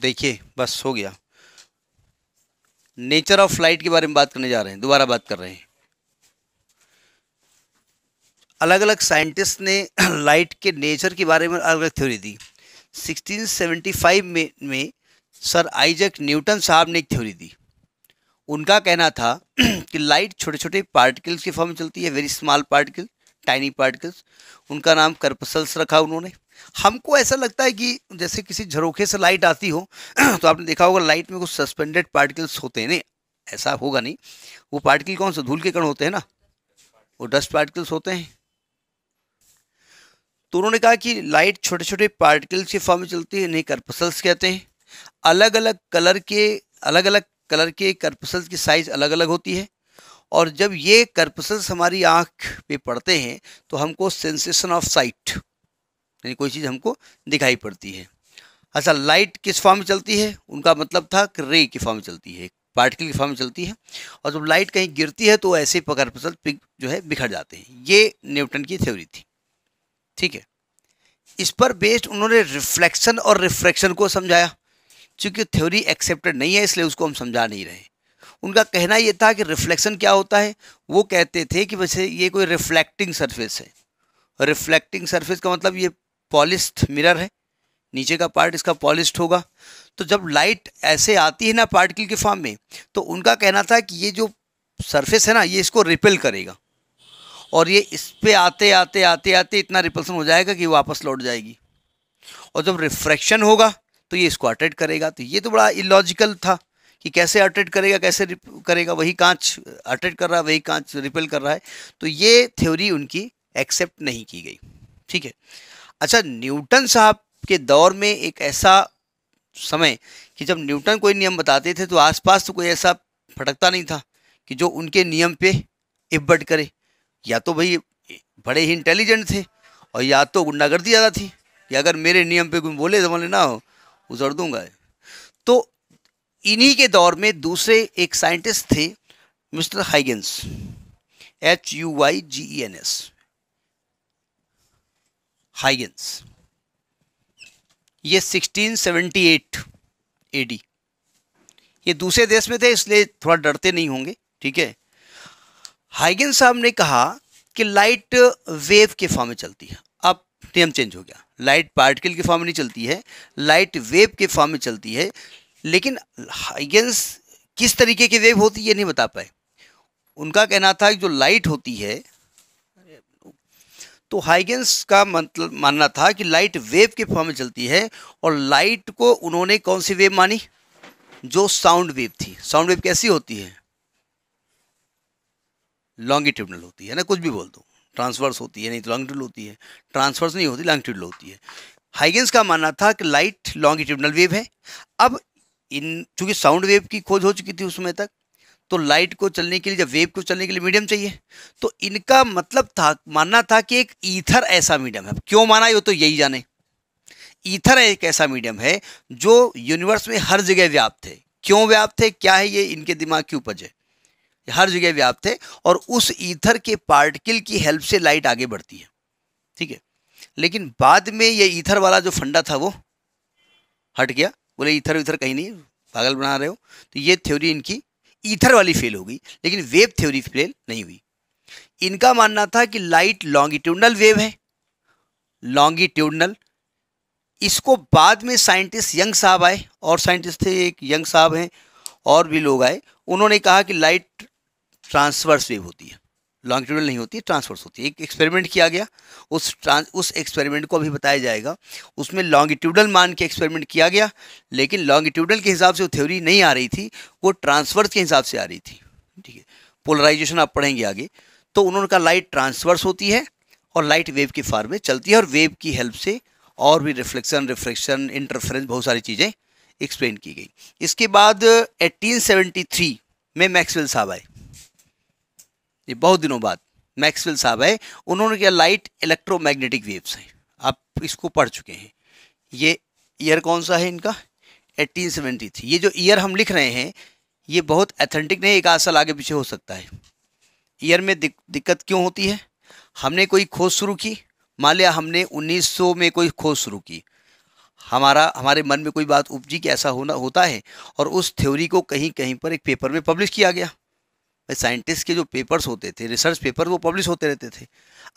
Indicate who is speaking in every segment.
Speaker 1: देखिए बस हो गया नेचर ऑफ लाइट के बारे में बात करने जा रहे हैं दोबारा बात कर रहे हैं अलग अलग साइंटिस्ट ने लाइट के नेचर के बारे में अलग अलग थ्योरी दी 1675 में में सर आइजक न्यूटन साहब ने एक थ्योरी दी उनका कहना था कि लाइट छोटे छोटे पार्टिकल्स के फॉर्म में चलती है very small particle tiny particles उनका नाम करपसल्स रखा उन्होंने हमको ऐसा लगता है कि जैसे किसी झरोखे से लाइट आती हो तो आपने देखा होगा लाइट में कुछ सस्पेंडेड पार्टिकल्स होते हैं ऐसा होगा नहीं वो पार्टिकल कौन से धूल के कण होते हैं ना वो डस्ट पार्टिकल्स होते हैं तो उन्होंने कहा कि लाइट छोटे छोटे पार्टिकल्स के फॉर्म में चलती है इन्हें कर्पसल्स कहते हैं अलग अलग कलर के अलग अलग कलर के कर्पसल्स की साइज अलग अलग होती है और जब ये कर्पसल्स हमारी आँख पे पड़ते हैं तो हमको सेंसेशन ऑफ साइट यानी कोई चीज़ हमको दिखाई पड़ती है अच्छा लाइट किस फॉर्म में चलती है उनका मतलब था कि रे की फॉर्म में चलती है पार्टिकल की फॉर्म में चलती है और जब लाइट कहीं गिरती है तो ऐसे पकड़ पसल जो है बिखर जाते हैं ये न्यूटन की थ्योरी थी ठीक है इस पर बेस्ड उन्होंने रिफ्लेक्शन और रिफ्रैक्शन को समझाया चूँकि थ्योरी एक्सेप्टेड नहीं है इसलिए उसको हम समझा नहीं रहे उनका कहना ये था कि रिफ्लेक्शन क्या होता है वो कहते थे कि वैसे ये कोई रिफ्लेक्टिंग सरफेस है रिफ्लेक्टिंग सरफेस का मतलब ये पॉलिस्ट मिरर है नीचे का पार्ट इसका पॉलिस्ट होगा तो जब लाइट ऐसे आती है ना पार्टिकल के फॉर्म में तो उनका कहना था कि ये जो सरफेस है ना ये इसको रिपेल करेगा और ये इस पर आते आते आते आते इतना रिपल्सन हो जाएगा कि वापस लौट जाएगी और जब रिफ्रैक्शन होगा तो ये इसको अट्रैक्ट करेगा तो ये तो बड़ा इलॉजिकल था कि कैसे अट्रैक्ट करेगा कैसे करेगा वही कांच अट्रैक्ट कर रहा है वही कांच रिपेल कर रहा है तो ये थ्योरी उनकी एक्सेप्ट नहीं की गई ठीक है अच्छा न्यूटन साहब के दौर में एक ऐसा समय कि जब न्यूटन कोई नियम बताते थे तो आसपास तो कोई ऐसा फटकता नहीं था कि जो उनके नियम पे इब्बट करे या तो भाई बड़े ही इंटेलिजेंट थे और या तो गुंडागर्दी ज़्यादा थी कि अगर मेरे नियम पे कोई बोले तो बोले ना हो उजड़ दूंगा तो इन्हीं के दौर में दूसरे एक साइंटिस्ट थे mister Huygens H U Y G E N S Huygens ये 1678 एडी ये दूसरे देश में थे इसलिए थोड़ा डरते नहीं होंगे ठीक है हाइगेंस साहब ने कहा कि लाइट वेव के फॉर्म में चलती है अब नियम चेंज हो गया लाइट पार्टिकल के फॉर्म में नहीं चलती है लाइट वेव के फॉर्म में चलती है लेकिन हाइगेंस किस तरीके की वेव होती है ये नहीं बता पाए उनका कहना था कि जो लाइट होती है तो हाइगेंस का मतलब मानना था कि लाइट वेव के फॉर्म में चलती है और लाइट को उन्होंने कौन सी वेव मानी जो साउंड वेव थी साउंड वेव कैसी होती है लॉन्गिट्यूडनल होती है ना कुछ भी बोल दो ट्रांसवर्स होती है नहीं तो लॉन्गिट्यूडल होती है ट्रांसवर्स नहीं होती लॉन्गिट्यूडल होती है हाइगेंस का मानना था कि लाइट लॉन्गिट्यूडनल वेव है अब इन चूंकि साउंड वेव की खोज हो चुकी थी उस समय तक तो लाइट को चलने के लिए जब वेव को चलने के लिए मीडियम चाहिए तो इनका मतलब था मानना था कि एक ईथर ऐसा मीडियम है क्यों माना ये तो यही जाने ईथर एक ऐसा मीडियम है जो यूनिवर्स में हर जगह व्याप्त है क्यों व्याप्त है क्या है ये इनके दिमाग की उपज है हर जगह व्याप्त है और उस ईथर के पार्टिकल की हेल्प से लाइट आगे बढ़ती है ठीक है लेकिन बाद में ये ईथर वाला जो फंडा था वो हट गया बोले ईथर ईथर कहीं नहीं पागल बना रहे हो तो ये थ्योरी इनकी ईथर वाली फेल हो गई लेकिन वेव थ्योरी फेल नहीं हुई इनका मानना था कि लाइट लॉन्गिट्यूडनल वेव है लॉन्गिट्यूडनल इसको बाद में साइंटिस्ट यंग साहब आए और साइंटिस्ट थे एक यंग साहब हैं और भी लोग आए उन्होंने कहा कि लाइट ट्रांसवर्स वेव होती है लॉन्गिट्यूडल नहीं होती ट्रांसवर्स होती है एक एक्सपेरिमेंट किया गया उस ट्रांस उस एक्सपेरिमेंट को अभी बताया जाएगा उसमें लॉन्गिट्यूडल मान के एक्सपेरिमेंट किया गया लेकिन लॉन्गिट्यूडल के हिसाब से वो थ्योरी नहीं आ रही थी वो ट्रांसवर्स के हिसाब से आ रही थी ठीक है पोलराइजेशन आप पढ़ेंगे आगे तो उन्होंने कहा लाइट ट्रांसवर्स होती है और लाइट वेव के फार्म में चलती है और वेव की हेल्प से और भी रिफ्लेक्शन रिफ्लेक्शन इंटरफेरेंस बहुत सारी चीज़ें एक्सप्लेन की गई इसके बाद 1873 में मैक्सवेल साहब आए ये बहुत दिनों बाद मैक्सवेल साहब है उन्होंने क्या लाइट इलेक्ट्रोमैग्नेटिक वेव्स हैं आप इसको पढ़ चुके हैं ये ईयर कौन सा है इनका 1873 ये जो ईयर हम लिख रहे हैं ये बहुत एथेंटिक नहीं एक आध साल आगे पीछे हो सकता है ईयर में दिक, दिक्कत क्यों होती है हमने कोई खोज शुरू की मान लिया हमने 1900 में कोई खोज शुरू की हमारा हमारे मन में कोई बात उपजी कि ऐसा होना होता है और उस थ्योरी को कहीं कहीं पर एक पेपर में पब्लिश किया गया भाई साइंटिस्ट के जो पेपर्स होते थे रिसर्च पेपर वो पब्लिश होते रहते थे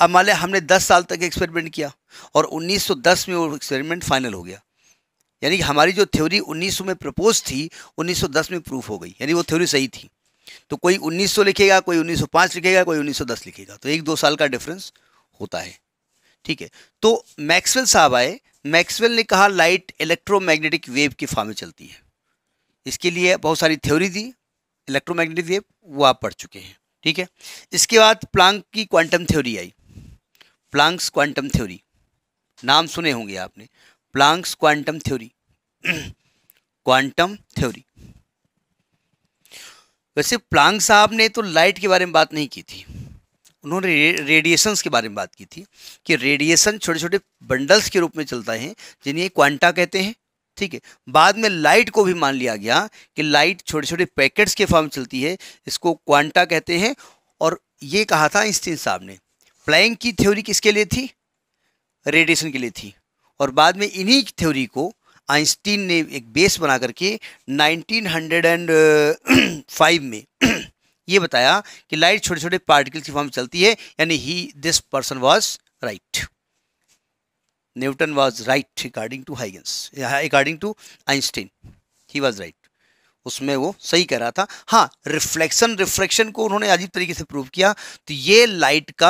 Speaker 1: अब मान लिया हमने 10 साल तक एक्सपेरिमेंट किया और 1910 में वो एक्सपेरिमेंट फाइनल हो गया यानी कि हमारी जो थ्योरी 1900 में प्रपोज थी 1910 में प्रूफ हो गई यानी वो थ्योरी सही थी तो कोई 1900 लिखेगा कोई 1905 लिखेगा कोई 1910 लिखेगा तो एक दो साल का डिफरेंस होता है ठीक है तो मैक्सवेल साहब आए मैक्सवेल ने कहा लाइट इलेक्ट्रोमैग्नेटिक वेव के फॉर्म में चलती है इसके लिए बहुत सारी थ्योरी दी इलेक्ट्रोमैग्नेटिक वेव वो आप पढ़ चुके हैं ठीक है इसके बाद प्लांक की क्वांटम थ्योरी आई प्लांक्स क्वांटम थ्योरी नाम सुने होंगे आपने Planck's quantum theory quantum theory वैसे प्लांग साहब ने तो लाइट के बारे में बात नहीं की थी उन्होंने रेडिएशंस के बारे में बात की थी कि रेडिएशन छोटे छोटे बंडल्स के रूप में चलता है जिन्हें क्वांटा कहते हैं ठीक है बाद में लाइट को भी मान लिया गया कि लाइट छोटे छोटे पैकेट्स के फॉर्म चलती है इसको क्वांटा कहते हैं और ये कहा था आइंस्टीन साहब ने प्लैंग की थ्योरी किसके लिए थी रेडिएशन के लिए थी और बाद में इन्हीं थ्योरी को आइंस्टीन ने एक बेस बना करके 1905 में ये बताया कि लाइट छोटे छोटे पार्टिकल्स की फॉर्म चलती है यानी he this person was right Newton was right according to Huygens, according to Einstein, he was right. उसमें वो सही कह रहा था हाँ रिफ्लेक्शन रिफ्लेक्शन को उन्होंने अजीब तरीके से प्रूव किया तो ये लाइट का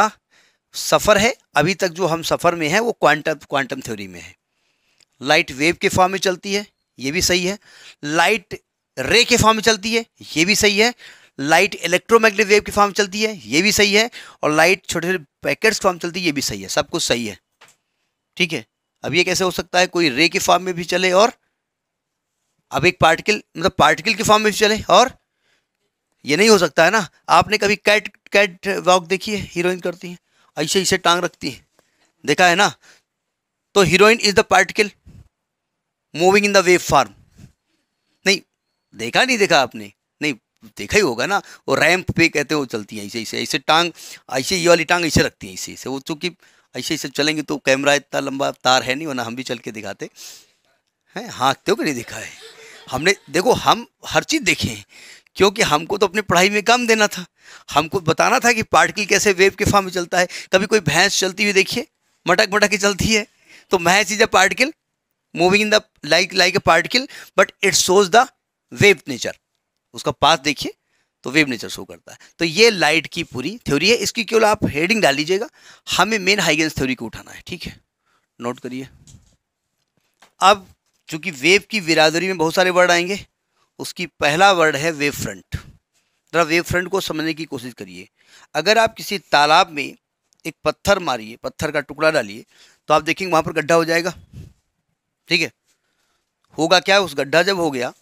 Speaker 1: सफ़र है अभी तक जो हम सफ़र में है वो क्वांटम क्वांटम थ्योरी में है लाइट वेव के फॉर्म में चलती है ये भी सही है लाइट रे के फॉर्म में चलती है ये भी सही है लाइट इलेक्ट्रोमैग्नेटिक वेव के फॉर्म चलती है ये भी सही है और लाइट छोटे छोटे पैकेट्स फॉर्म चलती है ये भी सही है सब कुछ सही है ठीक है अब ये कैसे हो सकता है कोई रे के फॉर्म में भी चले और अब एक पार्टिकल मतलब पार्टिकल के फॉर्म में भी चले और ये नहीं हो सकता है ना आपने कभी कैट कैट वॉक देखी है हीरोइन करती है ऐसे ऐसे टांग रखती है देखा है ना तो heroine is the particle moving in the wave form नहीं देखा नहीं देखा आपने नहीं देखा ही होगा ना वो रैंप पे कहते हो वो चलती है ऐसे ऐसे ऐसे टांग ऐसे ये वाली टांग ऐसे रखती है ऐसे ऐसे वो चूंकि ऐसे ऐसे चलेंगे तो कैमरा इतना लंबा तार है नहीं वरना हम भी चल के दिखाते हैं हाँकते हो कि नहीं दिखा है हमने देखो हम हर चीज़ देखे हैं क्योंकि हमको तो अपनी पढ़ाई में काम देना था हमको बताना था कि पार्टिकल कैसे वेव के फॉर्म में चलता है कभी कोई भैंस चलती हुई देखिए मटक मटक के चलती है तो भैंस is a particle moving in the like like a particle but it's shows the wave nature उसका पाथ देखिए तो वेव नेचर शो करता है तो ये लाइट की पूरी थ्योरी है इसकी केवल आप हेडिंग डाल लीजिएगा हमें मेन हाइगेंस थ्योरी को उठाना है ठीक है नोट करिए अब चूंकि वेव की बिरादरी में बहुत सारे वर्ड आएंगे उसकी पहला वर्ड है वेव फ्रंट ज़रा वेव फ्रंट को समझने की कोशिश करिए अगर आप किसी तालाब में एक पत्थर मारिए पत्थर का टुकड़ा डालिए तो आप देखेंगे वहाँ पर गड्ढा हो जाएगा ठीक है होगा क्या उस गड्ढा जब हो गया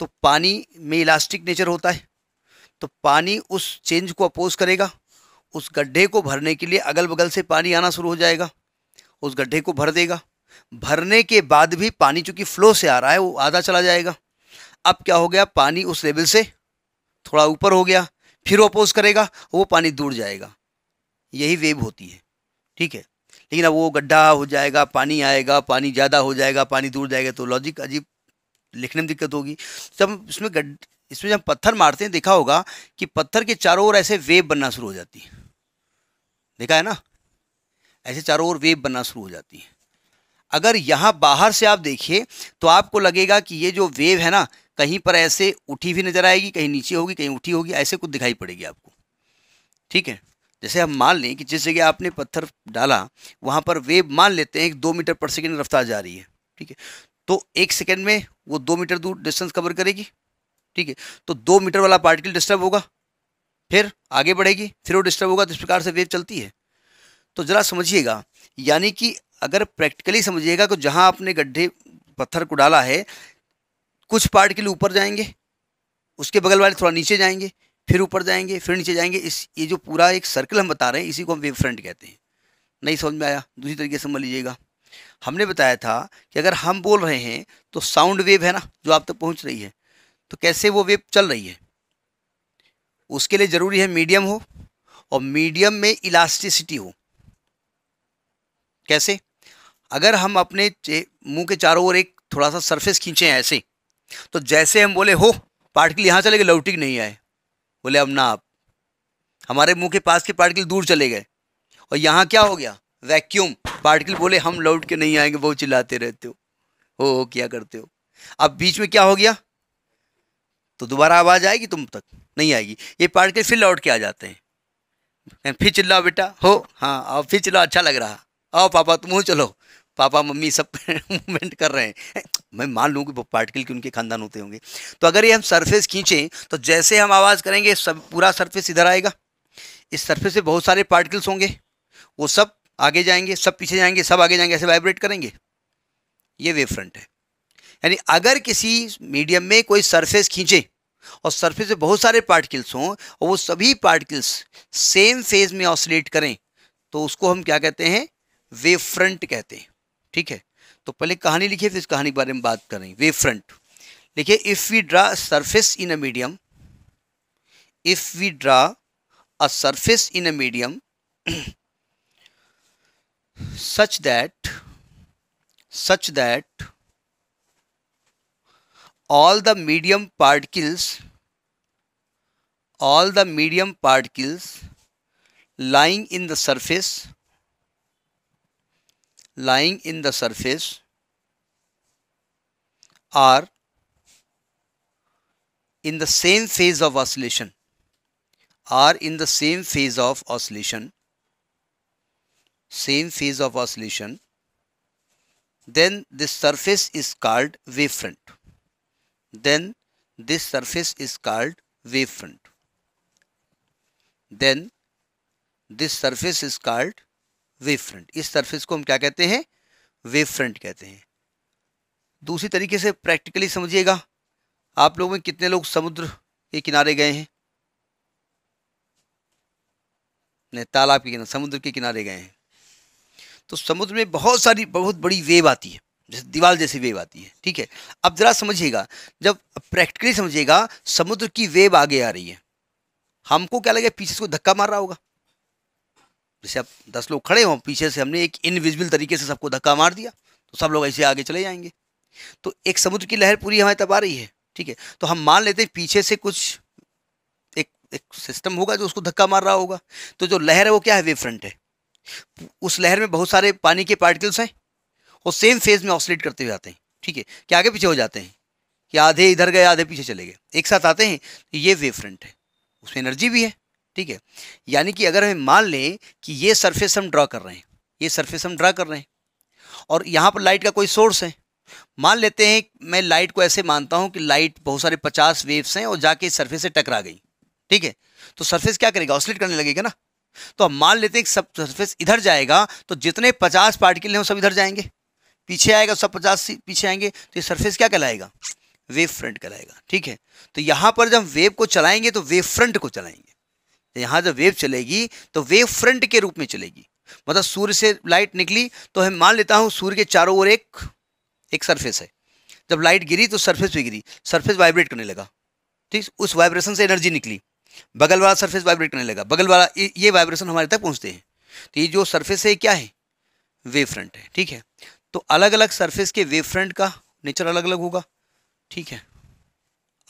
Speaker 1: तो पानी में इलास्टिक नेचर होता है तो पानी उस चेंज को अपोज करेगा उस गड्ढे को भरने के लिए अगल बगल से पानी आना शुरू हो जाएगा उस गड्ढे को भर देगा भरने के बाद भी पानी चूँकि फ्लो से आ रहा है वो आधा चला जाएगा अब क्या हो गया पानी उस लेवल से थोड़ा ऊपर हो गया फिर वो अपोज करेगा वो पानी दूर जाएगा यही वेव होती है ठीक है लेकिन अब वो गड्ढा हो जाएगा पानी आएगा पानी ज़्यादा हो जाएगा पानी दूर जाएगा तो लॉजिक अजीब लिखने में दिक्कत होगी जब इसमें इसमें जब पत्थर मारते हैं देखा होगा कि पत्थर के चारों ओर ऐसे वेव बनना शुरू हो जाती है देखा है ना ऐसे चारों ओर वेव बनना शुरू हो जाती है अगर यहाँ बाहर से आप देखिए तो आपको लगेगा कि ये जो वेव है ना कहीं पर ऐसे उठी भी नज़र आएगी कहीं नीचे होगी कहीं उठी होगी ऐसे कुछ दिखाई पड़ेगी आपको ठीक है जैसे हम मान लें कि जिस जगह आपने पत्थर डाला वहाँ पर वेव मान लेते हैं एक दो मीटर पर सेकेंड रफ्तार जा रही है ठीक है तो एक सेकेंड में वो दो मीटर दूर डिस्टेंस कवर करेगी ठीक है तो दो मीटर वाला पार्टिकल डिस्टर्ब होगा फिर आगे बढ़ेगी फिर वो डिस्टर्ब होगा तो इस प्रकार से वेव चलती है तो ज़रा समझिएगा यानी कि अगर प्रैक्टिकली समझिएगा तो जहाँ आपने गड्ढे पत्थर को डाला है कुछ पार्टिकल ऊपर जाएंगे उसके बगल वाले थोड़ा नीचे जाएंगे फिर ऊपर जाएंगे फिर नीचे जाएंगे इस ये जो पूरा एक सर्कल हम बता रहे हैं इसी को हम वेव फ्रंट कहते हैं नहीं समझ में आया दूसरी तरीके से समझ लीजिएगा हमने बताया था कि अगर हम बोल रहे हैं तो साउंड वेव है ना जो आप तक पहुंच रही है तो कैसे वो वेब चल रही है उसके लिए ज़रूरी है मीडियम हो और मीडियम में इलास्टिसिटी हो कैसे अगर हम अपने मुंह के चारों ओर एक थोड़ा सा सरफेस खींचे हैं ऐसे तो जैसे हम बोले हो पार्टिकल यहां चले गए लौटिक नहीं आए बोले अब ना आप हमारे मुंह के पास के पार्टिकल दूर चले गए और यहाँ क्या हो गया वैक्यूम पार्टिकल बोले हम लौट के नहीं आएंगे बहुत चिल्लाते रहते हो हो क्या करते हो अब बीच में क्या हो गया तो दोबारा आवाज़ आएगी तुम तक नहीं आएगी ये पार्टिकल फिर लौट के आ जाते हैं फिर चिल्लाओ बेटा हो हाँ आओ फिर चिल्लाओ अच्छा लग रहा आओ पापा तुम हो चलो पापा मम्मी सब मूवमेंट कर रहे हैं मैं मान लूँ कि वो पार्टिकल के उनके खानदान होते होंगे तो अगर ये हम सरफेस खींचें तो जैसे हम आवाज़ करेंगे सब पूरा सरफेस इधर आएगा इस सरफेस से बहुत सारे पार्टिकल्स होंगे वो सब आगे जाएंगे सब पीछे जाएंगे सब आगे जाएंगे ऐसे वाइब्रेट करेंगे ये वेव फ्रंट है यानी अगर किसी मीडियम में कोई सरफेस खींचे और सरफेस में बहुत सारे पार्टिकल्स हों और वो सभी पार्टिकल्स सेम फेज में ऑसिलेट करें तो उसको हम क्या कहते हैं वेव फ्रंट कहते हैं ठीक है तो पहले कहानी लिखिए फिर इस कहानी के बारे में बात करें वेव फ्रंट देखिए if we draw surface in a medium if we draw a surface in a medium such that such that all the medium particles all the medium particles lying in the surface lying in the surface are in the same phase of oscillation are in the same phase of oscillation same phase of oscillation then this surface is called wavefront then this surface is called front Then this surface is called front इस surface को हम क्या कहते हैं front कहते हैं दूसरी तरीके से प्रैक्टिकली समझिएगा आप लोगों में कितने लोग समुद्र के किनारे गए हैं नहीं तालाब के किनारे समुद्र के किनारे गए हैं तो समुद्र में बहुत सारी बहुत बड़ी वेव आती है जैसे दीवार जैसी वेव आती है ठीक है अब ज़रा समझिएगा जब प्रैक्टिकली समझिएगा समुद्र की वेव आगे आ रही है हमको क्या लगे पीछे से धक्का मार रहा होगा जैसे आप दस लोग खड़े हों पीछे से हमने एक इनविजिबल तरीके से सबको धक्का मार दिया तो सब लोग ऐसे आगे चले जाएंगे तो एक समुद्र की लहर पूरी हमारे तब आ रही है ठीक है तो हम मान लेते हैं पीछे से कुछ एक एक सिस्टम होगा जो उसको धक्का मार रहा होगा तो जो लहर है वो क्या है वेव फ्रंट है उस लहर में बहुत सारे पानी के पार्टिकल्स हैं वो सेम फेज में ऑसलेट करते हुए आते हैं ठीक है कि आगे पीछे हो जाते हैं कि आधे इधर गए आधे पीछे चले गए एक साथ आते हैं तो ये वेव फ्रंट है उसमें एनर्जी भी है ठीक है यानी कि अगर हम मान लें कि ये सरफेस हम ड्रा कर रहे हैं ये सरफेस हम ड्रा कर रहे हैं और यहाँ पर लाइट का कोई सोर्स है मान लेते हैं मैं लाइट को ऐसे मानता हूँ कि लाइट बहुत सारे पचास वेव्स हैं और जाके सरफेस से टकरा गई ठीक है तो सरफेस क्या करेगा ऑसलेट करने लगेगा ना तो हम मान लेते हैं कि सब सरफेस इधर जाएगा तो जितने पचास पार्टिकल हैं वो सब इधर जाएंगे पीछे आएगा सब पचास पीछे आएंगे तो ये सरफेस क्या कहलाएगा वेव फ्रंट कहलाएगा ठीक है तो यहाँ पर जब वेव को चलाएंगे तो वेव फ्रंट को चलाएंगे तो यहाँ जब वेव चलेगी तो वेव फ्रंट के रूप में चलेगी मतलब सूर्य से लाइट निकली तो हम मान लेता हूँ सूर्य के चारों ओर एक एक सरफेस है जब लाइट गिरी तो सरफेस भी गिरी सरफेस वाइब्रेट करने लगा ठीक उस वाइब्रेशन से एनर्जी निकली बगल वाला सरफेस वाइब्रेट करने लगा बगल वाला ये वाइब्रेशन हमारे तक पहुँचते हैं तो ये जो सरफेस है क्या है वेव फ्रंट है ठीक है तो अलग अलग सरफेस के वेव फ्रंट का नेचर अलग अलग होगा ठीक है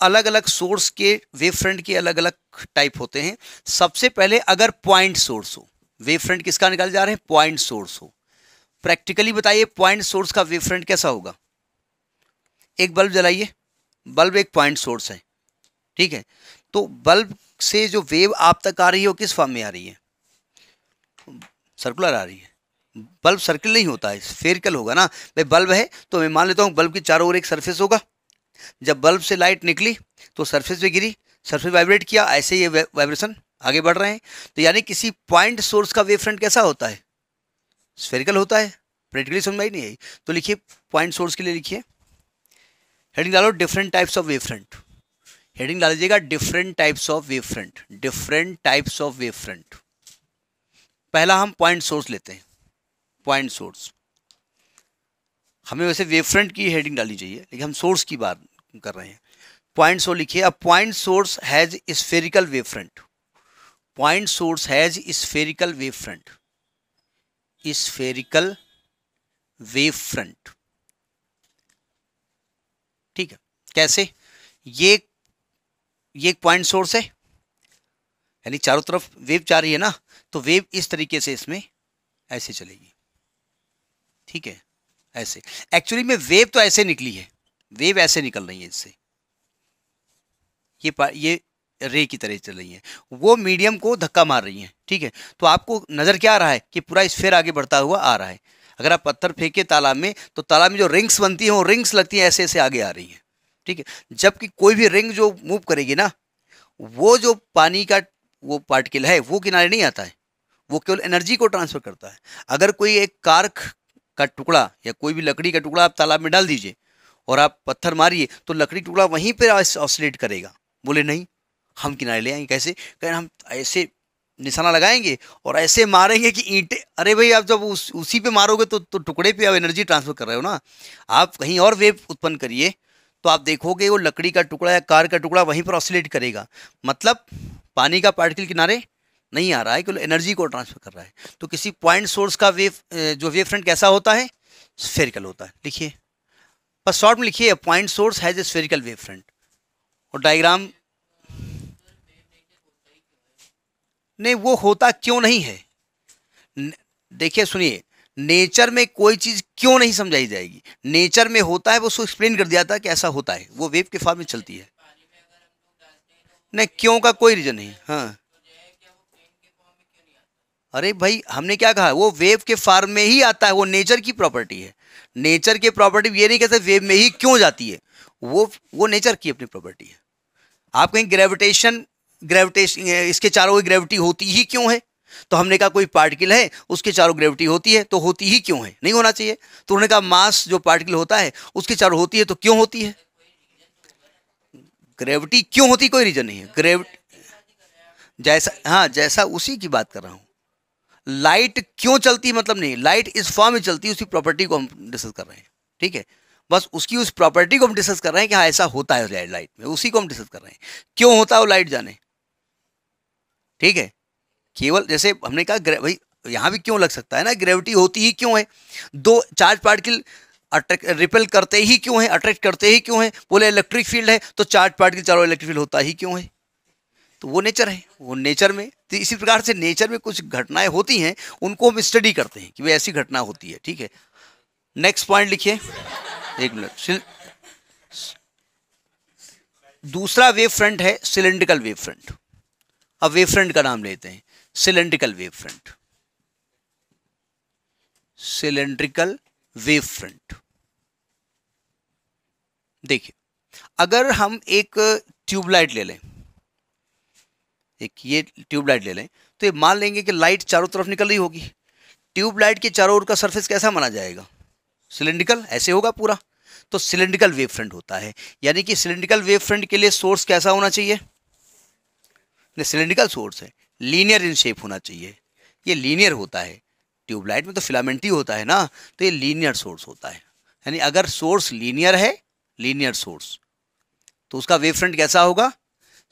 Speaker 1: अलग अलग सोर्स के वेव फ्रंट के अलग अलग टाइप होते हैं सबसे पहले अगर पॉइंट सोर्स हो वेव फ्रंट किसका निकाल जा रहे हैं पॉइंट सोर्स हो प्रैक्टिकली बताइए पॉइंट सोर्स का वेव फ्रंट कैसा होगा एक बल्ब जलाइए बल्ब एक पॉइंट सोर्स है ठीक है तो बल्ब से जो वेव आप तक आ रही है वो किस फॉर्म में आ रही है सर्कुलर आ रही है बल्ब सर्किल नहीं होता है फेरिकल होगा ना भाई बल्ब है तो मैं मान लेता हूँ बल्ब की चारों ओर एक सरफेस होगा जब बल्ब से लाइट निकली तो सरफेस पे गिरी सरफेस वाइब्रेट किया ऐसे ये वाइब्रेशन आगे बढ़ रहे हैं तो यानी किसी पॉइंट सोर्स का वेव फ्रंट कैसा होता है स्फेरिकल होता है प्रैक्टिकली समझ में नहीं आई तो लिखिए पॉइंट सोर्स के लिए लिखिए हेडिंग डालो different types of wave front heading डाल दीजिएगा different types of wave front different types of wave front पहला हम पॉइंट सोर्स लेते हैं पॉइंट सोर्स हमें वैसे वेव फ्रंट की हेडिंग डालनी चाहिए लेकिन हम सोर्स की बात कर रहे हैं पॉइंट सोर्स लिखिए अब point source has spherical wave front point source has spherical wave front spherical wave front ठीक है कैसे ये ये पॉइंट सोर्स है यानी चारों तरफ वेव जा रही है ना तो वेव इस तरीके से इसमें ऐसे चलेगी ठीक है ऐसे एक्चुअली में वेव तो ऐसे निकली है वेव ऐसे निकल रही है इससे ये ये रे की तरह चल रही है वो मीडियम को धक्का मार रही है ठीक है तो आपको नज़र क्या आ रहा है कि पूरा स्फेयर आगे बढ़ता हुआ आ रहा है अगर आप पत्थर फेंके तालाब में तो तालाब में जो रिंग्स बनती हैं वो रिंग्स लगती हैं ऐसे ऐसे आगे आ रही हैं ठीक है जबकि कोई भी रिंग जो मूव करेगी ना वो जो पानी का वो पार्टिकल है वो किनारे नहीं आता है वो केवल एनर्जी को ट्रांसफ़र करता है अगर कोई एक कार्क का टुकड़ा या कोई भी लकड़ी का टुकड़ा आप तालाब में डाल दीजिए और आप पत्थर मारिए तो लकड़ी टुकड़ा वहीं पर ऑसलेट करेगा बोले नहीं हम किनारे ले आएंगे कैसे कहें हम ऐसे निशाना लगाएंगे और ऐसे मारेंगे कि ईंटे अरे भाई आप जब उस उसी पे मारोगे तो तो टुकड़े पे आप एनर्जी ट्रांसफर कर रहे हो ना आप कहीं और वेव उत्पन्न करिए तो आप देखोगे वो लकड़ी का टुकड़ा या कार का टुकड़ा वहीं पर ऑसिलेट करेगा मतलब पानी का पार्टिकल किनारे नहीं आ रहा है केवल एनर्जी को ट्रांसफर कर रहा है तो किसी पॉइंट सोर्स का वेव जो वेव फ्रंट कैसा होता है स्फेरिकल होता है लिखिए बस शॉर्ट में लिखिए point source has a spherical wave front और डायग्राम नहीं वो होता क्यों नहीं है देखिए सुनिए नेचर में कोई चीज़ क्यों नहीं समझाई जाएगी नेचर में होता है वो उसको एक्सप्लेन कर दिया था कि ऐसा होता है वो वेव के फॉर्म में चलती है नहीं क्यों का कोई रीज़न नहीं हाँ अरे भाई हमने क्या कहा वो वेव के फार्म में ही आता है वो नेचर की प्रॉपर्टी है नेचर की प्रॉपर्टी ये नहीं कहते वेव में ही क्यों जाती है वो वो नेचर की अपनी प्रॉपर्टी है आप कहीं ग्रेविटेशन ग्रेविटेशन इसके चारों ओर ग्रेविटी होती ही क्यों है तो हमने कहा कोई पार्टिकल है उसके चारों ग्रेविटी होती है तो होती ही क्यों है नहीं होना चाहिए तो उन्होंने कहा मास जो पार्टिकल होता है उसके चारों होती है तो क्यों होती है ग्रेविटी क्यों होती कोई रीजन नहीं है ग्रेविटी जैसा हाँ जैसा उसी की बात कर रहा हूँ लाइट क्यों चलती मतलब नहीं लाइट इस फॉर्म में चलती है उसकी प्रॉपर्टी को हम डिस्कस कर रहे हैं ठीक है बस उसकी उस प्रॉपर्टी को हम डिस्कस कर रहे हैं कि हाँ ऐसा होता है लाइट में उसी को हम डिस्कस कर रहे हैं क्यों होता है वो लाइट जाने ठीक है केवल जैसे हमने कहा भाई यहां भी क्यों लग सकता है ना ग्रेविटी होती ही क्यों है दो चार्ज पार्टिकल रिपेल करते ही क्यों है अट्रैक्ट करते ही क्यों है बोले इलेक्ट्रिक फील्ड है तो चार्ज पार्टिकल चारों इलेक्ट्रिक फील्ड होता ही क्यों है तो वो नेचर है वो नेचर में तो इसी प्रकार से नेचर में कुछ घटनाएं होती हैं उनको हम स्टडी करते हैं कि वह ऐसी घटना होती है ठीक है नेक्स्ट पॉइंट लिखिए एक मिनट दूसरा वेव फ्रंट है सिलेंड्रिकल वेव फ्रंट अब वेव फ्रंट का नाम लेते हैं cylindrical wave front cylindrical wave front देखिए अगर हम एक ट्यूबलाइट ले लें एक ये ट्यूबलाइट ले लें तो ये मान लेंगे कि लाइट चारों तरफ निकल रही होगी ट्यूबलाइट के चारों ओर का सरफेस कैसा माना जाएगा सिलेंड्रिकल ऐसे होगा पूरा तो सिलेंड्रिकल वेव फ्रंट होता है यानी कि सिलेंड्रिकल वेव फ्रंट के लिए सोर्स कैसा होना चाहिए सिलेंड्रिकल सोर्स है लीनियर इन शेप होना चाहिए ये लीनियर होता है ट्यूबलाइट में तो फिलामेंटी होता है ना तो ये लीनियर सोर्स होता है यानी अगर सोर्स लीनियर है लीनियर सोर्स तो उसका वेव फ्रंट कैसा होगा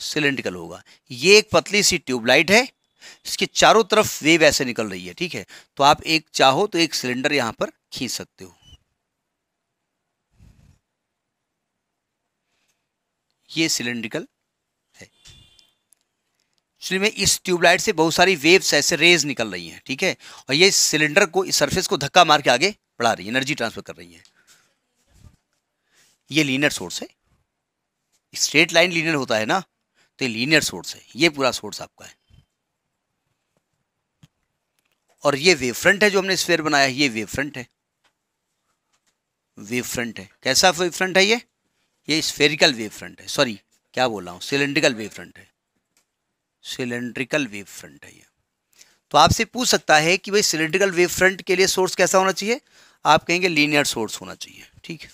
Speaker 1: सिलेंड्रिकल होगा ये एक पतली सी ट्यूबलाइट है इसके चारों तरफ वेव ऐसे निकल रही है ठीक है तो आप एक चाहो तो एक सिलेंडर यहां पर खींच सकते हो ये सिलेंड्रिकल है इसलिए में इस ट्यूबलाइट से बहुत सारी वेव्स ऐसे रेज निकल रही हैं ठीक है और ये सिलेंडर को इस सरफेस को धक्का मार के आगे बढ़ा रही है एनर्जी ट्रांसफर कर रही है ये लीनर सोर्स है स्ट्रेट लाइन लीनर होता है ना तो ये लीनियर सोर्स है ये पूरा सोर्स आपका है और ये वेव फ्रंट है जो हमने स्फेयर बनाया ये वेव फ्रंट है वेव फ्रंट है कैसा वेव फ्रंट है ये ये स्फेरिकल वेव फ्रंट है सॉरी क्या बोल रहा हूँ सिलेंड्रिकल वेव फ्रंट है सिलेंड्रिकल वेव फ्रंट है ये तो आपसे पूछ सकता है कि भाई सिलेंड्रिकल वेव फ्रंट के लिए सोर्स कैसा होना चाहिए आप कहेंगे लीनियर सोर्स होना चाहिए ठीक है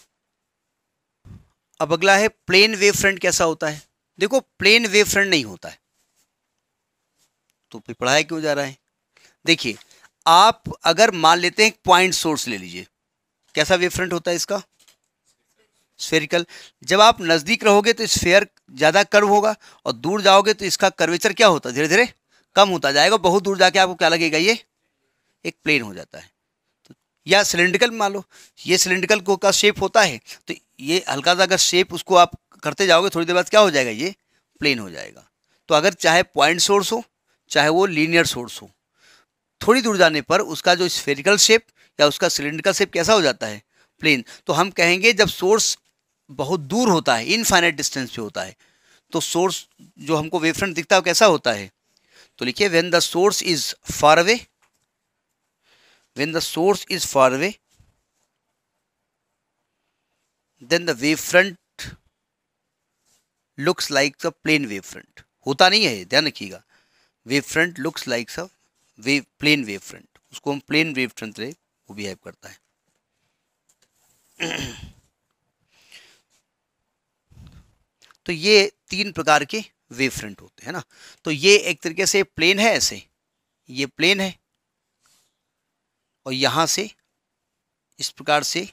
Speaker 1: अब अगला है प्लेन वेव फ्रंट कैसा होता है देखो प्लेन वेव फ्रंट नहीं होता है तो फिर पढ़ाया क्यों जा रहा है देखिए आप अगर मान लेते हैं पॉइंट सोर्स ले लीजिए कैसा वेव फ्रंट होता है इसका स्फेरिकल जब आप नज़दीक रहोगे तो स्फेयर ज़्यादा कर्व होगा और दूर जाओगे तो इसका कर्वेचर क्या होता है धीरे धीरे कम होता जाएगा बहुत दूर जाके आपको क्या लगेगा ये एक प्लेन हो जाता है या सिलेंड्रिकल मान लो ये सिलेंड्रिकल को का शेप होता है तो ये हल्का सा अगर शेप उसको आप करते जाओगे थोड़ी देर बाद क्या हो जाएगा ये प्लेन हो जाएगा तो अगर चाहे पॉइंट सोर्स हो चाहे वो लीनियर सोर्स हो थोड़ी दूर जाने पर उसका जो स्फेरिकल शेप या उसका सिलेंड्रिकल शेप कैसा हो जाता है प्लेन तो हम कहेंगे जब सोर्स बहुत दूर होता है इनफाइनाइट डिस्टेंस पे होता है तो सोर्स जो हमको वेवफ्रंट दिखता है कैसा होता है तो लिखिए when the source is far away when the source is far away then the wavefront looks like the plane wavefront होता नहीं है ध्यान रखिएगा wavefront looks like a wave plane wavefront उसको हम plane wavefront से वो बिहेव करता है तो ये तीन प्रकार के वेव फ्रंट होते हैं ना तो ये एक तरीके से प्लेन है ऐसे ये प्लेन है और यहाँ से इस प्रकार से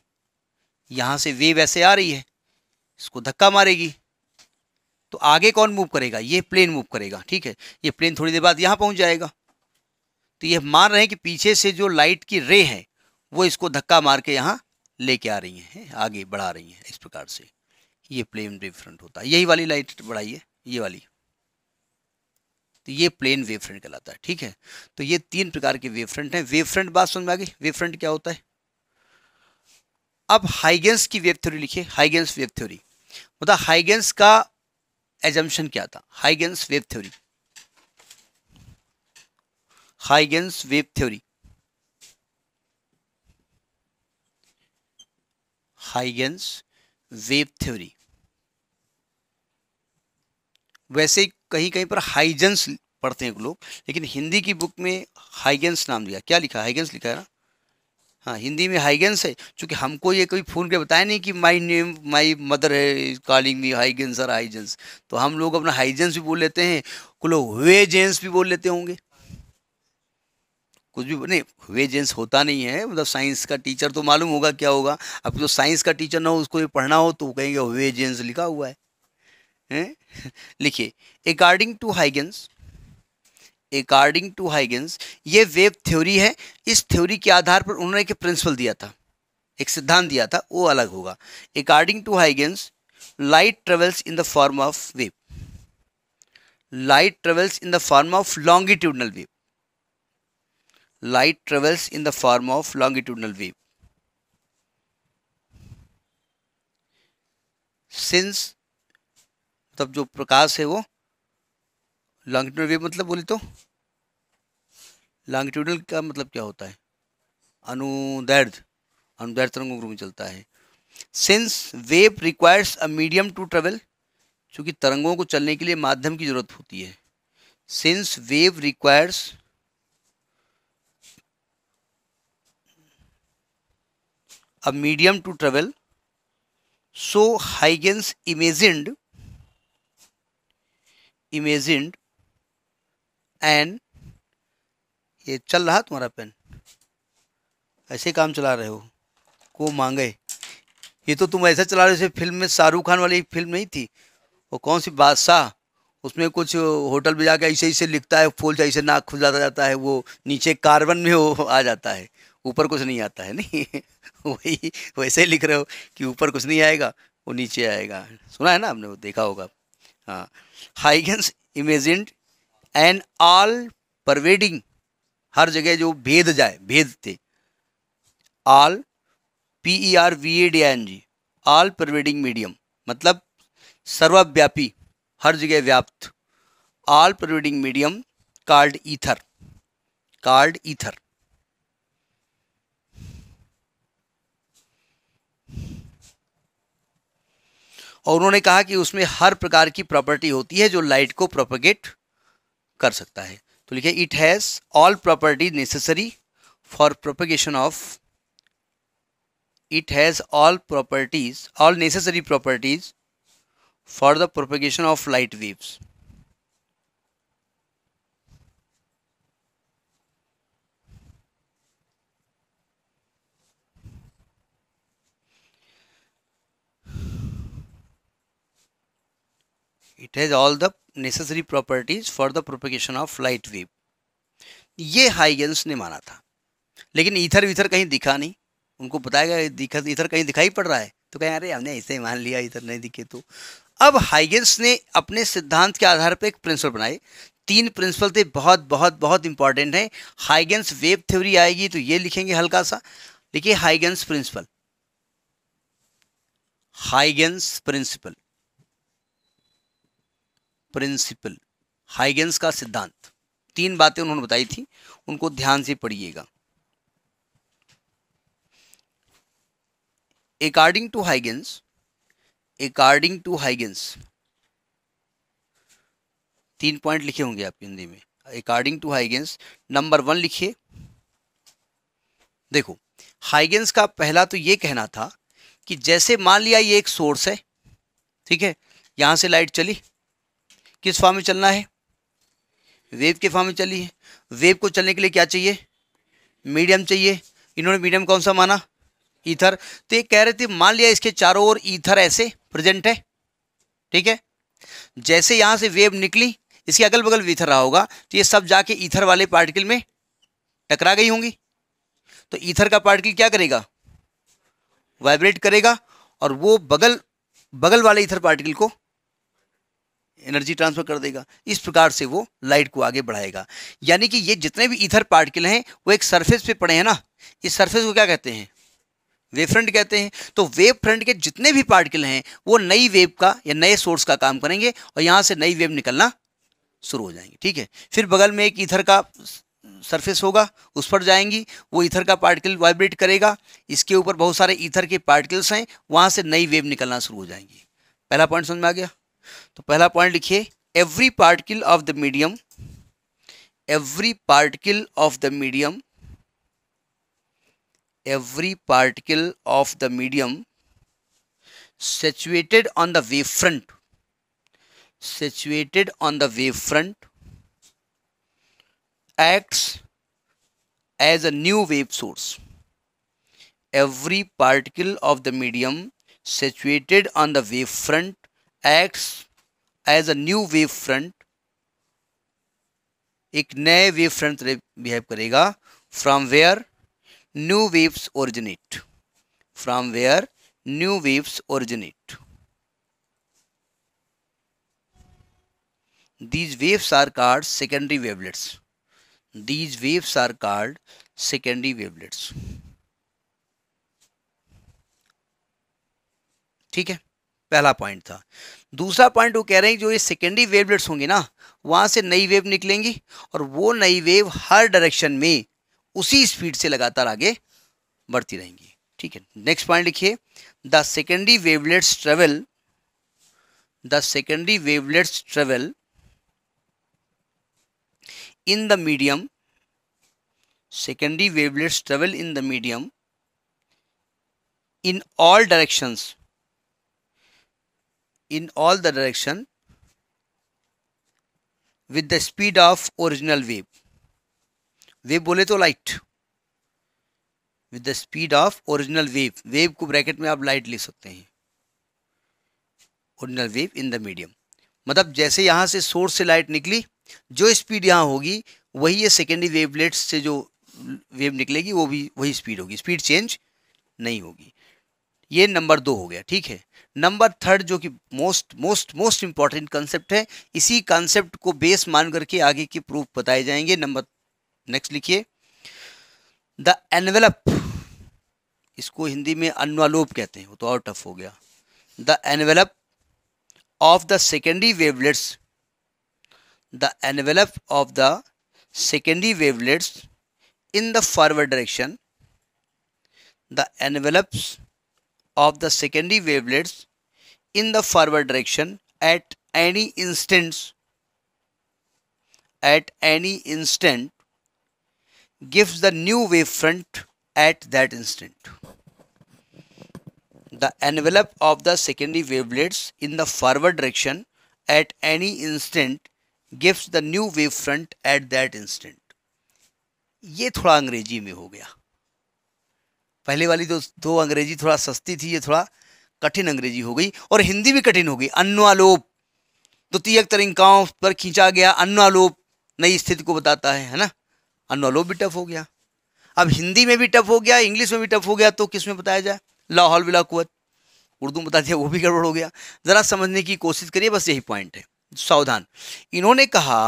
Speaker 1: यहाँ से वेव ऐसे आ रही है इसको धक्का मारेगी तो आगे कौन मूव करेगा ये प्लेन मूव करेगा ठीक है ये प्लेन थोड़ी देर बाद यहाँ पहुँच जाएगा तो ये मान रहे हैं कि पीछे से जो लाइट की रे है वो इसको धक्का मार के यहाँ लेके आ रही हैं आगे बढ़ा रही हैं इस प्रकार से ये प्लेन डिफरेंट होता है यही वाली लाइट बढ़ाइए ये वाली तो ये प्लेन वेव फ्रंट कहलाता है ठीक है तो ये तीन प्रकार के वेव फ्रंट हैं वेव फ्रंट बात समझ में आ गई वेव फ्रंट क्या होता है अब हाइगेंस की वेव थ्योरी लिखिए हाइगेंस वेव थ्योरी मतलब हाइगेंस का एजम्पन क्या था Huygens wave theory Huygens wave theory Huygens wave theory वैसे कहीं कहीं पर हाइजेंस पढ़ते हैं लोग लेकिन हिंदी की बुक में हाइगेंस नाम दिया क्या लिखा हाइगेंस लिखा है ना हाँ हिंदी में हाइगेंस है क्योंकि हमको ये कभी फ़ोन के बताया नहीं कि माई नेम माई मदर है कॉलिंग मी हाइगेंस और हाइजेंस तो हम लोग अपना हाइजेंस भी बोल लेते हैं कुल लोग हुए जेंस भी बोल लेते होंगे कुछ भी नहीं हुए जेंस होता नहीं है मतलब साइंस का टीचर तो मालूम होगा क्या होगा अब जो साइंस का टीचर ना हो उसको ये पढ़ना हो तो कहेंगे हुए जेंस लिखा हुआ है लिखिए according to Huygens according to Huygens ये वेव थ्योरी है इस थ्योरी के आधार पर उन्होंने एक प्रिंसिपल दिया था एक सिद्धांत दिया था वो अलग होगा according to Huygens light travels in the form of wave light travels in the form of longitudinal wave light travels in the form of longitudinal wave since तब जो प्रकाश है वो लॉन्गिट्यूडल वेव मतलब बोले तो लॉन्गिट्यूडल का मतलब क्या होता है अनुदैर्ध अनुदैर्ध रूप में चलता है since wave requires a medium to travel चूँकि तरंगों को चलने के लिए माध्यम की जरूरत होती है since wave requires a medium to travel so Huygens imagined imagined and ये चल रहा तुम्हारा पेन ऐसे काम चला रहे हो को मांगे ये तो तुम ऐसा चला रहे हो फिल्म में शाहरुख खान वाली फिल्म नहीं थी वो कौन सी बादशाह उसमें कुछ होटल में जाकर ऐसे ऐसे लिखता है फूल ऐसे नाक खुल जाता जाता है वो नीचे कार्बन में वो आ जाता है ऊपर कुछ नहीं आता है नहीं वही वैसे ही लिख रहे हो कि ऊपर कुछ नहीं आएगा वो नीचे आएगा सुना है ना आपने वो देखा होगा हाँ Huygens imagined and all pervading हर जगह जो भेद जाए भेद थे all P E R V A D N G all pervading medium मतलब सर्वव्यापी हर जगह व्याप्त all pervading medium called ether called ether और उन्होंने कहा कि उसमें हर प्रकार की प्रॉपर्टी होती है जो लाइट को प्रोपोगेट कर सकता है तो लिखे it has all property necessary for propagation of it has all properties all necessary properties for the propagation of light waves it has all the necessary properties for the propagation of light wave ये Huygens ने माना था लेकिन इधर विधर कहीं दिखा नहीं उनको बताया दिखा इधर कहीं दिखाई पड़ रहा है तो कहें अरे हमने ऐसे ही मान लिया इधर नहीं दिखे तो अब हाइगेंस ने अपने सिद्धांत के आधार पर एक प्रिंसिपल बनाए तीन प्रिंसिपल थे बहुत बहुत बहुत इंपॉर्टेंट हैं हाइगेंस वेव थ्योरी आएगी तो ये लिखेंगे हल्का सा लिखिए Huygens principle Huygens principle principle Huygens का सिद्धांत तीन बातें उन्होंने बताई थी उनको ध्यान से पढ़िएगा according to Huygens according to Huygens तीन पॉइंट लिखे होंगे आपकी हिंदी में according to Huygens number one लिखिए देखो हाइगेंस का पहला तो ये कहना था कि जैसे मान लिया ये एक सोर्स है ठीक है यहां से लाइट चली किस फॉर्म में चलना है वेब के फॉर्म में चलिए वेब को चलने के लिए क्या चाहिए मीडियम चाहिए इन्होंने मीडियम कौन सा माना ईथर तो ये कह रहे थे मान लिया इसके चारों ओर ईथर ऐसे प्रेजेंट है ठीक है जैसे यहाँ से वेव निकली इसके अगल बगल ईथर रहा होगा तो ये सब जाके ईथर वाले पार्टिकल में टकरा गई होंगी तो ईथर का पार्टिकल क्या करेगा वाइब्रेट करेगा और वो बगल बगल वाले ईथर पार्टिकल को एनर्जी ट्रांसफर कर देगा इस प्रकार से वो लाइट को आगे बढ़ाएगा यानी कि ये जितने भी इधर पार्टिकल हैं वो एक सरफेस पे पड़े हैं ना इस सरफेस को क्या कहते हैं वेव फ्रंट कहते हैं तो वेव फ्रंट के जितने भी पार्टिकल हैं वो नई वेव का या नए सोर्स का काम करेंगे और यहाँ से नई वेव निकलना शुरू हो जाएंगे ठीक है फिर बगल में एक इधर का सरफेस होगा उस पर जाएंगी वो इधर का पार्टिकल वाइब्रेट करेगा इसके ऊपर बहुत सारे इधर के पार्टिकल्स हैं वहाँ से नई वेव निकलना शुरू हो जाएंगी पहला पॉइंट समझ में आ गया तो पहला पॉइंट लिखिए every particle of the medium every particle of the medium every particle of the medium situated on the wave front situated on the wave front act as a new wave source every particle of the medium situated on the wave front acts as a new wave front एक नए wave front बिहेव करेगा from where new waves originate from where new waves originate these waves are called secondary wavelets these waves are called secondary wavelets ठीक है पहला point था दूसरा point वो कह रहे हैं जो ये सेकेंडरी वेवलेट्स होंगे ना वहाँ से नई वेव निकलेंगी और वो नई वेव हर डायरेक्शन में उसी स्पीड से लगातार आगे बढ़ती रहेंगी ठीक है नेक्स्ट पॉइंट लिखिए the secondary wavelets travel the secondary wavelets travel in the medium secondary wavelets travel in the medium in all directions in all the direction with the speed of original wave wave बोले तो light with the speed of original wave wave को bracket में आप light ले सकते हैं original wave in the medium मतलब जैसे यहां से सोर्स से लाइट निकली जो स्पीड यहां होगी वही ये सेकेंडरी वेवलेट्स से जो वेव निकलेगी वो भी वही स्पीड होगी स्पीड चेंज नहीं होगी ये नंबर दो हो गया ठीक है नंबर थर्ड जो कि most most most important concept है इसी कॉन्सेप्ट को बेस मान करके आगे के प्रूफ बताए जाएंगे नंबर नेक्स्ट लिखिए द एनवेलप इसको हिंदी में अन्वालोप कहते हैं वो तो और टफ हो गया the envelope of the secondary wavelets the envelope of the secondary wavelets in the forward direction the envelopes of the secondary wavelets in the forward direction at any instance at any instant gives the new wavefront at that instant. The envelope of the secondary wavelets in the forward direction at any instant gives the new wavefront at that instant. ये थोड़ा अंग्रेजी में हो गया पहले वाली तो दो अंग्रेजी थोड़ा सस्ती थी ये थोड़ा कठिन अंग्रेजी हो गई और हिंदी भी कठिन हो गई अन्वालोप द्वितीय तरिंकाओं पर खींचा गया अन्वालोप नई स्थिति को बताता है है ना अन्वालोप भी टफ हो गया अब हिंदी में भी टफ हो गया इंग्लिश में भी टफ हो गया तो किस में बताया जाए लाहौल बिला कुत उर्दू में बता दिया वो भी गड़बड़ हो गया ज़रा समझने की कोशिश करिए बस यही पॉइंट है सावधान इन्होंने कहा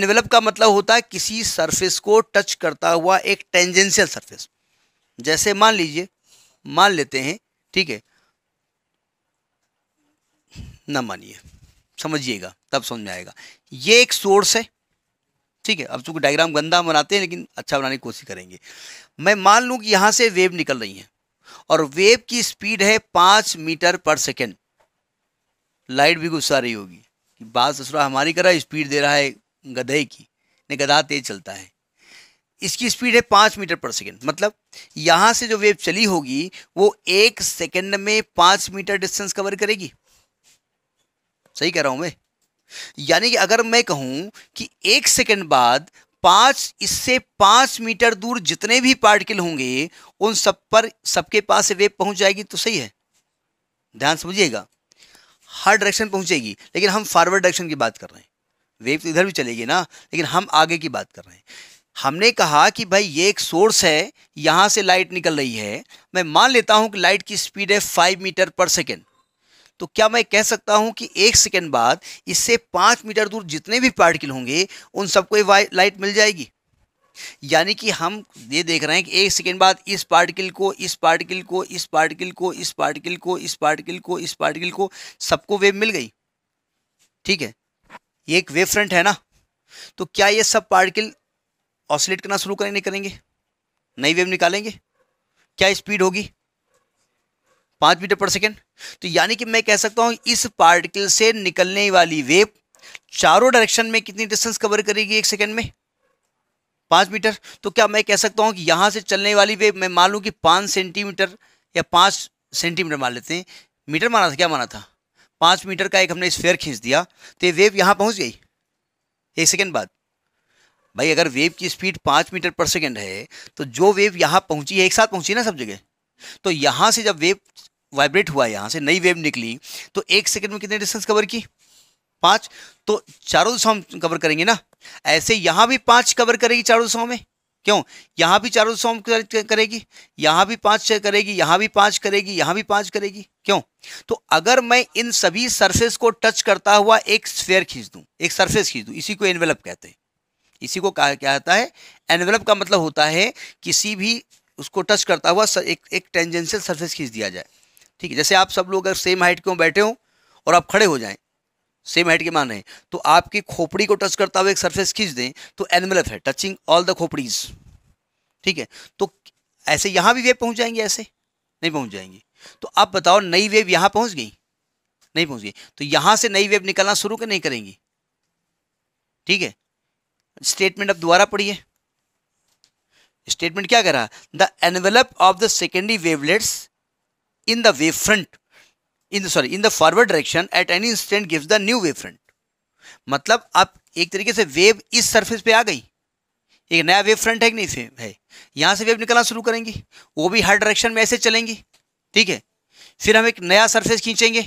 Speaker 1: एनवेलप का मतलब होता है किसी सरफेस को टच करता हुआ एक टेंजेंशियल सरफेस जैसे मान लीजिए मान लेते हैं ठीक है ना मानिए समझिएगा तब समझ में आएगा ये एक सोर्स है ठीक है अब चूंकि डायग्राम गंदा बनाते हैं लेकिन अच्छा बनाने की कोशिश करेंगे मैं मान लूँ कि यहाँ से वेव निकल रही है और वेव की स्पीड है पाँच मीटर पर सेकेंड लाइट भी गुस्सा रही होगी कि बात ससुरा हमारी कर रहा है स्पीड दे रहा है गधे की नहीं गधा तेज चलता है इसकी स्पीड है पाँच मीटर पर सेकेंड मतलब यहाँ से जो वेव चली होगी वो एक सेकेंड में पाँच मीटर डिस्टेंस कवर करेगी सही कह रहा हूँ मैं यानी कि अगर मैं कहूँ कि एक सेकेंड बाद पाँच इससे पाँच मीटर दूर जितने भी पार्टिकल होंगे उन सब पर सबके पास वेव पहुँच जाएगी तो सही है ध्यान समझिएगा हर डायरेक्शन पहुँचेगी लेकिन हम फॉरवर्ड डायरेक्शन की बात कर रहे हैं वेव तो इधर भी चलेगी ना लेकिन हम आगे की बात कर रहे हैं हमने कहा कि भाई ये एक सोर्स है यहाँ से लाइट निकल रही है मैं मान लेता हूँ कि लाइट की स्पीड है फाइव मीटर पर सेकेंड तो क्या मैं कह सकता हूँ कि एक सेकेंड बाद इससे पाँच मीटर दूर जितने भी पार्टिकल होंगे उन सबको लाइट मिल जाएगी यानी कि हम ये देख रहे हैं कि एक सेकेंड बाद इस पार्टिकल को इस पार्टिकल को इस पार्टिकल को इस पार्टिकल को इस पार्टिकल को इस पार्टिकल को सबको वेव मिल गई ठीक है ये एक वेव फ्रंट है ना तो क्या ये सब पार्टिकल ऑसिलेट करना शुरू करेंगे करेंगे नई वेव निकालेंगे क्या स्पीड होगी पाँच मीटर पर सेकेंड तो यानी कि मैं कह सकता हूँ इस पार्टिकल से निकलने वाली वेव चारों डायरेक्शन में कितनी डिस्टेंस कवर करेगी एक सेकेंड में पाँच मीटर तो क्या मैं कह सकता हूँ कि यहाँ से चलने वाली वेव मैं मान लूँ कि पाँच सेंटीमीटर या पाँच सेंटीमीटर मान लेते हैं मीटर माना था क्या माना था पाँच मीटर का एक हमने स्फेयर खींच दिया तो ये वेव यहाँ पहुँच गई एक सेकेंड बाद भाई अगर वेव की स्पीड पाँच मीटर पर सेकेंड है तो जो वेव यहाँ पहुँची है एक साथ पहुँची ना सब जगह तो यहाँ से जब वेव वाइब्रेट हुआ यहाँ से नई वेव निकली तो एक सेकेंड में कितने डिस्टेंस कवर की पाँच तो चारों दिशाओं कवर करेंगे ना ऐसे यहाँ भी पाँच कवर करेगी चारों दिशाओं में क्यों यहाँ भी चारों दिशाओं में करेगी यहाँ भी पाँच करेगी यहाँ भी पाँच करेगी यहाँ भी पाँच करेगी क्यों तो अगर मैं इन सभी सरफेस को टच करता हुआ एक स्फेयर खींच दूँ एक सरफेस खींच दूँ इसी को एनवेलप कहते हैं इसी को कहा क्या होता है एनवेलप का मतलब होता है किसी भी उसको टच करता हुआ एक एक टेंजेंशियल सरफेस खींच दिया जाए ठीक है जैसे आप सब लोग अगर सेम हाइट के बैठे हो और आप खड़े हो जाएं सेम हाइट के मान रहे तो आपकी खोपड़ी को टच करता हुआ एक सरफेस खींच दें तो एनवेलप है टचिंग ऑल द खोपड़ीज ठीक है तो ऐसे यहाँ भी वेब पहुँच जाएंगे ऐसे नहीं पहुँच जाएंगी तो आप बताओ नई वेब यहाँ पहुँच गई नहीं पहुँच गई तो यहाँ से नई वेब निकलना शुरू कर नहीं करेंगी ठीक है स्टेटमेंट अब दोबारा पढ़िए स्टेटमेंट क्या कह रहा the envelope of the secondary wavelets in the wave front in the sorry in the forward direction at any instant gives the new wave front मतलब अब एक तरीके से वेव इस सरफेस पे आ गई एक नया वेव फ्रंट है कि नहीं है यहां से वेव निकलना शुरू करेंगी वो भी हर डायरेक्शन में ऐसे चलेंगी ठीक है फिर हम एक नया सरफेस खींचेंगे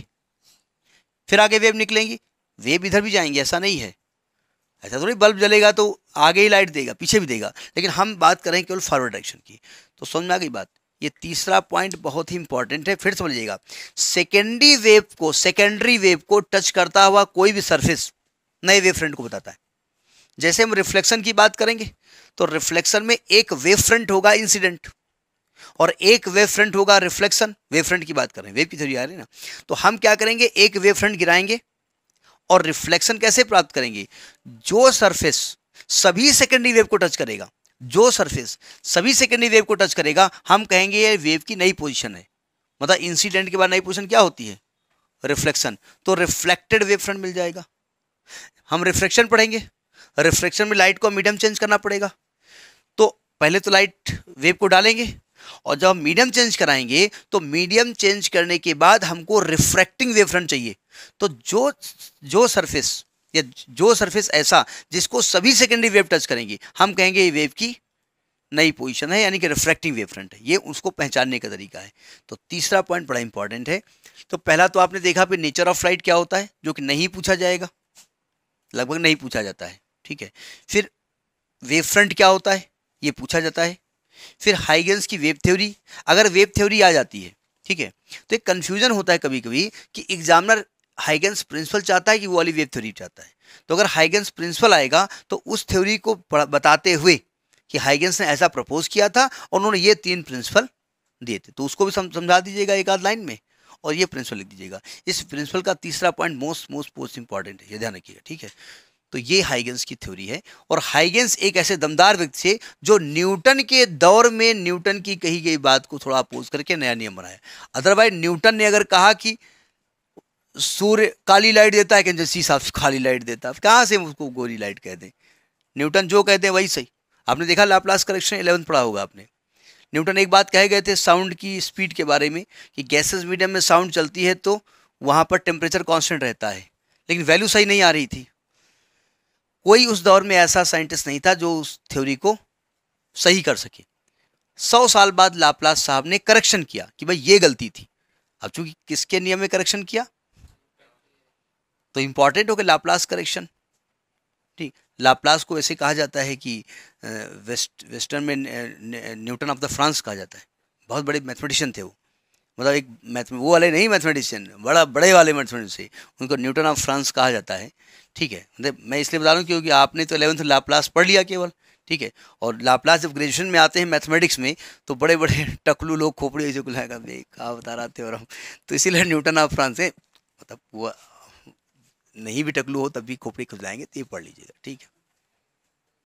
Speaker 1: फिर आगे वेव निकलेंगी वेव इधर भी जाएंगे ऐसा नहीं है ऐसा थोड़ी तो बल्ब जलेगा तो आगे ही लाइट देगा पीछे भी देगा लेकिन हम बात करें केवल फॉरवर्ड डायरेक्शन की तो समझ में आ गई बात ये तीसरा पॉइंट बहुत ही इंपॉर्टेंट है फिर समझिएगा सेकेंडरी वेव को सेकेंडरी वेव को टच करता हुआ कोई भी सरफेस नए वेव फ्रंट को बताता है जैसे हम रिफ्लेक्शन की बात करेंगे तो रिफ्लेक्शन में एक वेव फ्रंट होगा इंसिडेंट और एक वेव फ्रंट होगा रिफ्लेक्शन वेव फ्रंट की बात करें वेव की थोड़ी आ रही है ना तो हम क्या करेंगे एक वेव फ्रंट गिराएंगे और रिफ्लेक्शन कैसे प्राप्त करेंगे जो सरफेस सभी सेकेंडरी वेव को टच करेगा जो सरफेस सभी सेकेंडरी वेव को टच करेगा हम कहेंगे ये वेव की नई पोजीशन है मतलब इंसिडेंट के बाद नई पोजीशन क्या होती है रिफ्लेक्शन तो रिफ्लेक्टेड वेव फ्रंट मिल जाएगा हम रिफ्लेक्शन पढ़ेंगे रिफ्लेक्शन में लाइट को मीडियम चेंज करना पड़ेगा तो पहले तो लाइट वेव को डालेंगे और जब हम मीडियम चेंज कराएंगे तो मीडियम चेंज करने के बाद हमको रिफ्रैक्टिंग फ्रंट चाहिए तो जो जो सरफेस या जो सरफेस ऐसा जिसको सभी सेकेंडरी वेव टच करेंगे हम कहेंगे ये वेव की नई पोजीशन है यानी कि रिफ्रैक्टिंग वेव फ्रंट है ये उसको पहचानने का तरीका है तो तीसरा पॉइंट बड़ा इंपॉर्टेंट है तो पहला तो आपने देखा फिर नेचर ऑफ लाइट क्या होता है जो कि नहीं पूछा जाएगा लगभग नहीं पूछा जाता है ठीक है फिर वेव फ्रंट क्या होता है ये पूछा जाता है फिर हाइगेंस की वेब थ्योरी अगर वेब थ्योरी आ जाती है ठीक है तो एक कन्फ्यूजन होता है कभी कभी कि एग्जामिनर हाइगेंस प्रिंसिपल चाहता है कि वो वाली वेब थ्योरी चाहता है तो अगर हाइगेंस प्रिंसिपल आएगा तो उस थ्योरी को बताते हुए कि हाइगेंस ने ऐसा प्रपोज किया था और उन्होंने ये तीन प्रिंसिपल दिए थे तो उसको भी समझा दीजिएगा एक आध लाइन में और ये प्रिंसिपल लिख दीजिएगा इस प्रिंसिपल का तीसरा point most most most important है ये ध्यान रखिएगा ठीक है तो ये हाइगेंस की थ्योरी है और हाइगेंस एक ऐसे दमदार व्यक्ति थे जो न्यूटन के दौर में न्यूटन की कही गई बात को थोड़ा अपोज करके नया नियम बनाया अदरवाइज न्यूटन ने अगर कहा कि सूर्य काली लाइट देता है कि साफ खाली लाइट देता है कहाँ से उसको गोरी लाइट कह दें न्यूटन जो कहते हैं वही सही आपने देखा लाप्लास करेक्शन इलेवंथ पढ़ा होगा आपने न्यूटन एक बात कहे गए थे साउंड की स्पीड के बारे में कि गैसेस मीडियम में साउंड चलती है तो वहाँ पर टेम्परेचर कॉन्स्टेंट रहता है लेकिन वैल्यू सही नहीं आ रही थी कोई उस दौर में ऐसा साइंटिस्ट नहीं था जो उस थ्योरी को सही कर सके सौ साल बाद लाप्लास साहब ने करेक्शन किया कि भाई ये गलती थी अब चूंकि किसके नियम में करेक्शन किया तो इंपॉर्टेंट हो गया लाप्लास करेक्शन ठीक लाप्लास को ऐसे कहा जाता है कि वेस्ट वेस्टर्न में न्यूटन ऑफ द फ्रांस कहा जाता है बहुत बड़े मैथमेटिशियन थे वो मतलब एक मैथ वो वाले नहीं मैथमेटिशियन बड़ा बड़े वाले मैथमेटिशियन उनको न्यूटन ऑफ फ्रांस कहा जाता है ठीक है मतलब मैं इसलिए बता रहा हूँ क्योंकि आपने तो एलेवंथ लाप्लास पढ़ लिया केवल ठीक है और लाप्लास जब ग्रेजुएशन में आते हैं मैथमेटिक्स में तो बड़े बड़े टकलू लोग खोपड़ी जो बुलाएगा भाई कहा बता रहा थे और हम तो इसीलिए न्यूटन ऑफ फ्रांस है मतलब वो नहीं भी टकलू हो तब भी खोपड़ी खुलाएंगे तो ये पढ़ लीजिएगा ठीक है